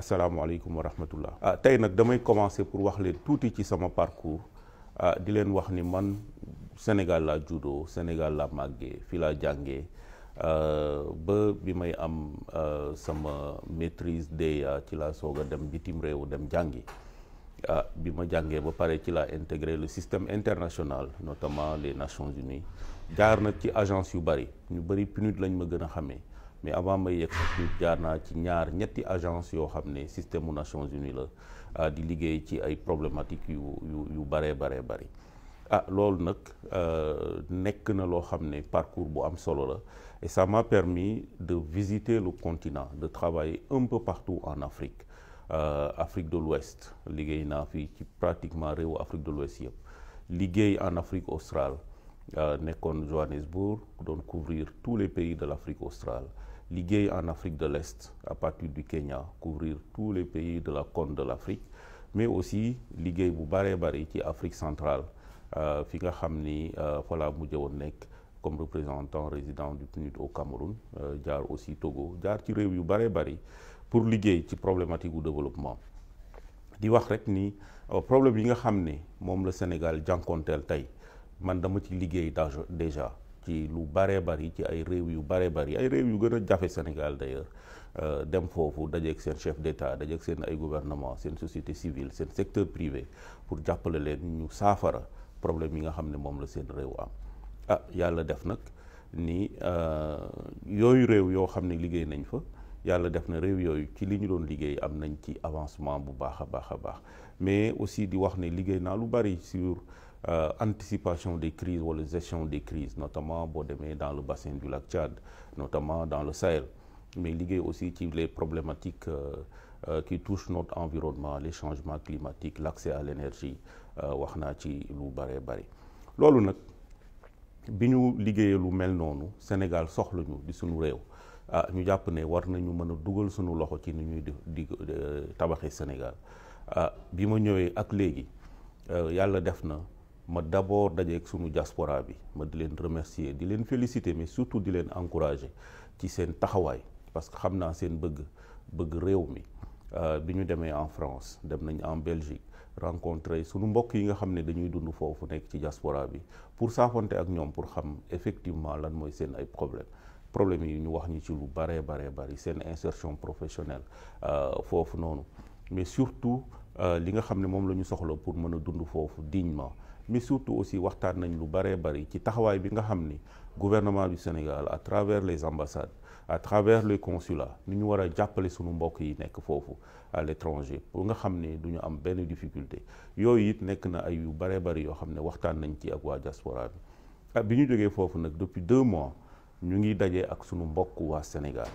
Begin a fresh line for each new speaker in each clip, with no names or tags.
asalaamaaleykum wa rahmatullah ah, tay nak damay commencer pour wax leen tout ci sama parcours ah, di len wax ni man Sénégal la judo, Sénégal laa fi la laa euh, ba bi may am sama maîtrise DEA ci la soga dem bitim rew dem jàngi bi ma jàngee ba paré ci la intégré le système international notamment les Nations Unies jaar nag ci agence yu bari ñu bari punit lañ ma gëna xamé mais avant il y a naa ci ñaar ñetti agence yo xamné système des Nations Unies la ah, di liggéey ci ay problématiques yu yu baré baré ce bari ah loolu euh, parcours bu am solo la et ça m'a permis de visiter le continent de travailler un peu partout en Afrique euh, Afrique de l'Ouest liggéey na fi ci pratiquement Afrique de l'Ouest yépp en Afrique australe en euh, Johannesburg donc couvrir tous les pays de l'Afrique australe Liguer en Afrique de l'Est à partir du Kenya couvrir tous les pays de la Corne de l'Afrique mais aussi liggéey bu bëree bëri ci Afrique centrale euh, fi nga xam ni euh, fa laa comme représentant résident du PNUD au Cameroun euh, jaar aussi Togo jaar ci réew yu bëree bëri pour liggéey ci problématique du développement di wax rek ni problème yi nga xam ne moom Sénégal jànkonteel tey man dama ci déjà ci lu baree bari ci ay réew yu baree bari ay réew yu gën a jafe Sénégal d'ailleurs euh, dem foofu dajeeg seen chef d'État dajeeg seen ay gouvernement seen société civile seen secteur privé pour jàppale leen ñu saafara problème yi nga xam ne moom la seen réew am ah yàlla def nag ni euh, yooyu réew yoo xam ne liggéey nañ fa yàlla def na réew yooyu ci li ñu doon liggéey am nañ ci avancement bu baax a baax a baax mais aussi di wax ne liggéey naa lu bari sur Euh, anticipation des crises ou la gestion des crises, notamment dans le bassin du lac Tchad, notamment dans le Sahel, mais lié aussi à les problématiques euh, euh, qui touchent notre environnement, les changements climatiques, l'accès à l'énergie, Wahnati, Loubare Bare. Lolo nak, biñu liggéeyé lu mel nonu Sénégal soxla ñu di suñu réew ah ñu japp né war nañu mëna duggal suñu loxo ci ni di tabaxé Sénégal ah bima ñëwé ak légui yalla def na ma d' abord dajeeg sunu diaspora bi ma di leen remercier di leen féliciter mais surtout di leen encourager ci seen taxawaay parce que xam naa seen bëgg bëgg réew mi euh, bi ñu demee en France dem nañ en Belgique rencontré sunu mbokk yi nga xam ne dañuy dund foofu nekk ci diaspora bi pour saafonte ak ñoom pour xam effectivement lan mooy seen ay problème problème yi ñu wax ñi ci lu baré baré bari seen insertion professionnelle euh, foofu noonu mais surtout euh, li nga xam ne moom la ñu pour mën a dund foofu dignement mais surtout aussi waxtaan nañ lu bare bëri ci taxawaay bi nga xam ni gouvernement du Sénégal à travers les ambassades à travers les consulats ni ñu war a jàppale suñu mbokk yi nekk foofu à l'étranger pour nga xam ne du ñu am benn difficulté yooyu it nekk na ay yu bare bëri yoo xam ne waxtaan nañ ci ak waa diaspora bi ah bi ñu jógee foofu nag depuis deux mois ñu ngi dajee ak suñu mbokk waa Sénégal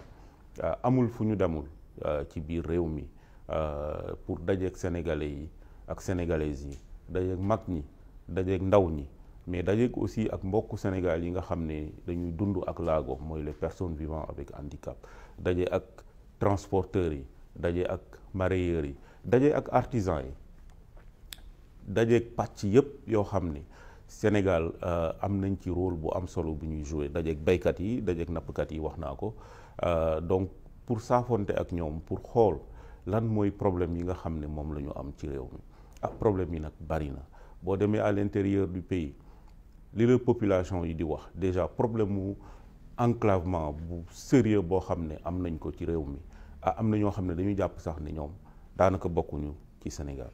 ah, amul fu ñu demul ah, ci biir réew mi ah, pour ak sénégalais yi ak sénégalaises yi dajeek mag ñi dajeeg ndaw ñi mais dajeeg aussi ak mbokku Sénégal yi nga xam ne dañuy dund ak laago mooy les personnes vivant avec handicap daje ak transporteurs yi daje ak mareyeurs yi daje ak artisans yi dajeeg pàcc yëpp yoo xam ne Sénégal euh, am nañ ci rôle bu am solo bu ñuy jouer dajeeg baykat yi dajeeg nappkat yi wax naa ko euh, donc pour saafonte ak ñoom pour xool lan mooy problème yi nga xam ne moom la ñu am ci réew mi ak problème yi nag bari na bo demee à l'intérieur du pays li la population yi di wax déjà problème enclavement bu sérieux bo xamné ne am nañ ko ci réew mi ah am na ñoo xamné ne dañuy jàpp sax ñom danaka bokku ñu ci Sénégal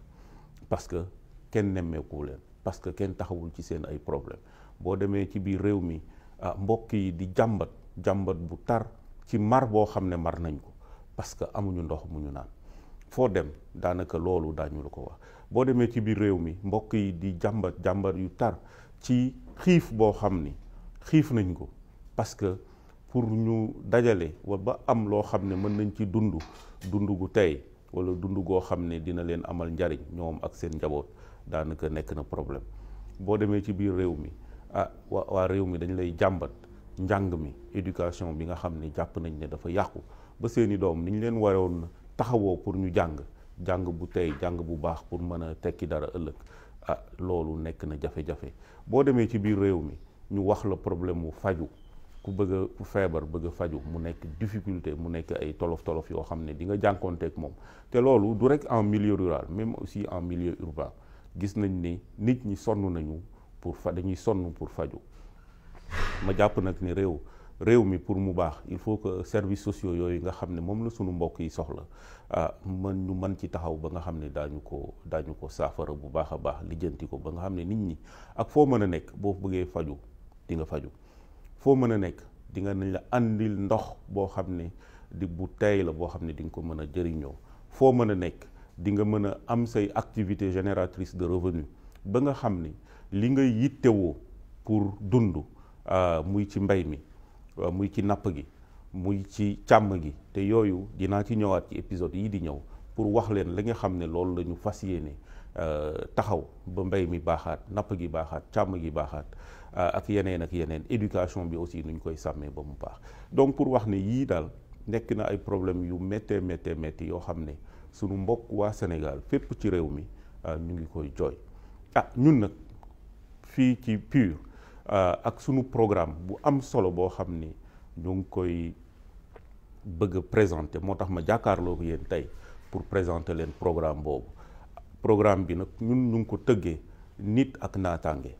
parce que némé nemmeeku leen parce que kenn taxawul ci seen ay problème bo démé ci bi réew mi ah mbokk yi di jambat jambat bu tar ci mar bo xamné mar nañ ko parce que amuñu ndox muñu nan foo dem daanaka loolu daañu la ko wax boo demee ci biir réew mi mbokk yi di jàmbat jàmbat yu tar ci xiif boo xam ni xiif nañ ko parce que pour ñu dajale wa ba am loo xam ne mën nañ ci dund dund gu tey wala dund goo xam ne dina leen amal njariñ ñoom ak seen njaboot daanaka nekk na problème boo demee ci biir réew mi ah waa waa réew mi dañ lay jàmbat njàng mi éducation bi nga xam ne jàpp nañ ne dafa yàqu ba seeni doom niñ leen waroon taxawoo pour ñu jang jàng bu tey jàng bu baax pour mën a tekki dara ëllëg ah loolu nekk na jafe-jafe boo demee ci biir réew mi ñu wax la problème mu faju ku bëgg ku feebar bëgg faju mu nekk difficulté mu nekk ay tolof-tolof yoo xam ne di nga jànkonteeg moom te loolu du rek en milieu rural même aussi en milieu urbain gis nañ ni nit ñi sonn nañu pour fa dañuy sonn pour faju ma jàpp nag ni réew réew mi pour mu baax il faut que service sociaux yooyu nga xam ne moom la sunu mbokk yi soxla ah man ñu mën ci taxaw ba nga xam ne daañu ko daañu ko saafara bu baax a baax lijjanti ko ba nga xam ne nit ñi ak foo mën a nekk boo bëggee faju di nga faju foo mën a nekk di nga nañ la andil ndox boo xam ne di bu tey la boo xam ne di nga ko mën a jëriñoo foo mën a nekk di nga mën a am say activité génératrice de revenu ba nga xam ne li nga yittewoo pour dund ah, muy ci mbay mi muy ci napp gi muy ci càmm gi te yooyu dinaa ci ñëwaat ci épisode yii di ñëw pour wax leen li nga xam ne loolu lañu fas yéene euh, taxaw ba mbay mi baaxaat napp gi baaxaat càmm gi baaxaat euh, ak yeneen ak yeneen éducation bi aussi nuñ koy sàmmee ba mu baax donc pour wax ne yii daal nekk na ay problème yu méttee méttee métti yoo xam ne sunu mbokk waa Sénégal fépp ci réew mi euh, ñu ngi koy jooy ah ñun nag fii ci PUR Euh, ak sunu programme bu am solo boo xam ni ñu ngi koy bëgg présenter moo tax ma jàkkaarloo ko yéen tey pour présenter leen programme boobu programme bi nag ñun ñu ngi ko tëggee nit ak naataange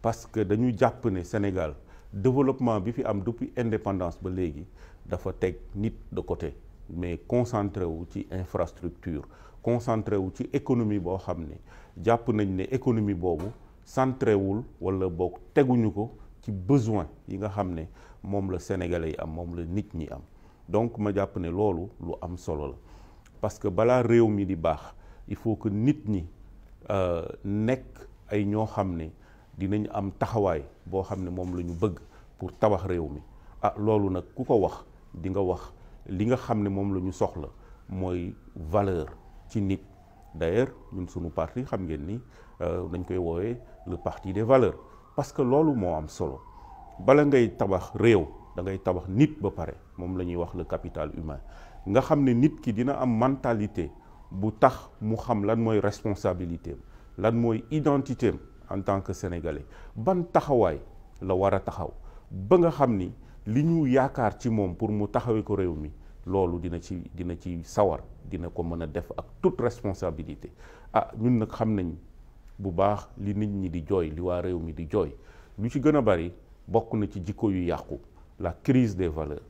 parce que dañu jàpp ne Sénégal développement bi fi am depuis indépendance ba léegi dafa teg nit de côté mais concentré wu ci infrastructure concentré wu ci économie boo xam ne jàpp nañ ne économie boobu centré wul wala boog teguñu ko ci besoin yi nga xam ne moom la sénégalais yi am moom la nit ñi am donc ma jàpp ne loolu lu am solo la parce que balaa réew mi di baax il faut que nit ñi euh, nekk ay ñoo xam ne dinañ am taxawaay boo xam ne moom la ñu bëgg pour tabax réew mi ah loolu nag ku ko wax dinga wax li nga xam ne moom la ñu soxla mooy valeur ci nit d'ailleurs ñun suñu parti xam ngeen nii Euh, dañ koy woowee le parti des valeur parce que loolu moo am solo bala ngay tabax réew da ngay tabax nit ba pare moom la ñuy wax le capital humain nga xam ne nit ki dina am mentalité bu tax mu xam lan mooy responsabilité lan mooy identité en tant que sénégalais ban taxawaay la war a taxaw ba nga xam ni li ñu yaakaar ci moom pour mu taxawee ko réew mi loolu dina ci dina ci sawar dina ko mën a def ak toute responsabilité ah ñun nag xam nañ bu baax li nit ñi di joy li waa réew mi di joy lu ci gën a bari bokk na ci jikko yu yàqu la crise des valeurs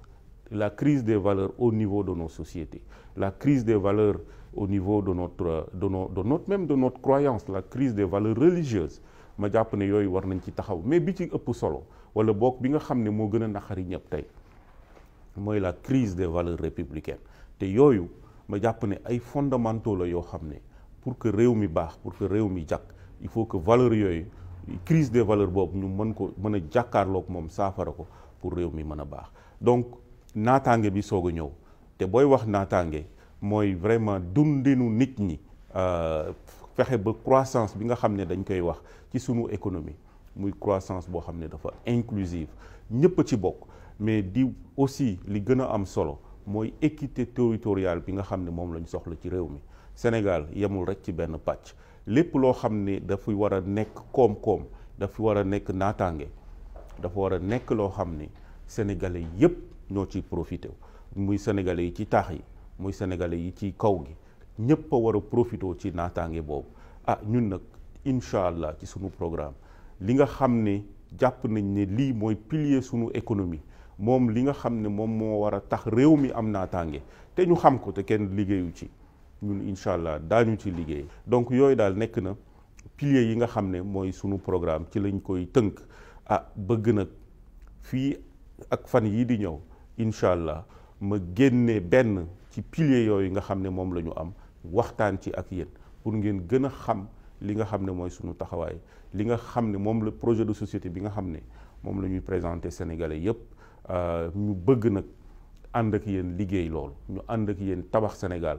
la crise des valeurs au niveau de nos sociétés la crise des valeurs au niveau de notre de nos de notre même de notre croyance la crise des valeurs religieuses ma jàpp ne yooyu war nañ ci taxaw mais bi ci ëpp solo wala boog bi nga xam ne moo gën a naqari ñëpp tey mooy la crise des valeurs républicaines te yooyu ma jàpp ne ay fondamentaux la yoo xam ne pour que réew mi baax pour que réew mi jàkk il faut que valeur yoy crise des valeurs bob ñu mën ko mën a jàkkaarloog moom saafara ko pour réew mi mën a baax donc naataange bi soog a ñëw te booy wax naataange mooy vraiment dundinu nit ñi euh, fexe ba croissance bi nga xam ne dañ koy wax ci sunu économie muy croissance boo xam ne dafa inclusive ñëpp a ci bokk mais di aussi li gën a am solo mooy équité territoriale bi nga xam ne moom lañ soxla ci réew mi Sénégal yemul rek ci benn pàcc lépp loo xam ne dafa war a nekk koom-koom dafa war a nekk naataange dafa war a nekk loo xam ne sénégalais yëpp ñoo ciy profité muy sénégalais yi ci taax yi muy sénégalais yi ci kaw gi ñëpp a war a profité ci naataange boobu ah ñun nag incha allah ci sunu programme li nga xam ne jàpp nañ ne lii mooy pilier sunu économie moom li nga xam ne moom moo war a tax réew mi am naataange te ñu xam ko te kenn liggéeyu ci ñun incha allah daañu ci liggéey donc yooyu daal nekk na pilier yi nga xam ne mooy sunu programme ci lañ koy tënk ah bëgg nag fii ak fan yii di ñëw incha allah ma génne benn ci pilier yooyu nga xam ne moom la ñu am waxtaan ci ak yéen pour ngeen gën a xam li nga xam ne mooy sunu taxawaay li nga xam ne moom la projet de société bi nga xam ne moom la ñuy présenter sénégalais yépp euh, ñu bëgg nag ànd ak yéen liggéey loolu ñu ànd ak yéen tabax Sénégal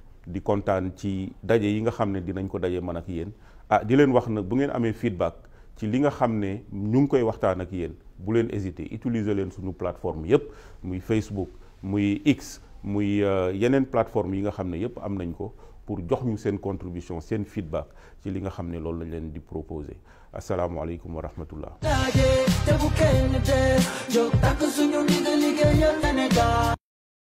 di kontaan ci daje yi nga xam ne dinañ ko daje man ak yéen ah di leen wax nag bu ngeen amee feedback ci li nga xam ne ñu ngi koy waxtaan ak yéen bu leen hésiter utiliser leen suñu plateforme yépp muy Facebook muy X muy euh, yeneen plateforme yi nga xam ne yépp am nañ ko pour jox ñu seen contribution seen feedback ci li nga xam ne loolu lañ leen di proposer asalaamualeykum wa rahmatullah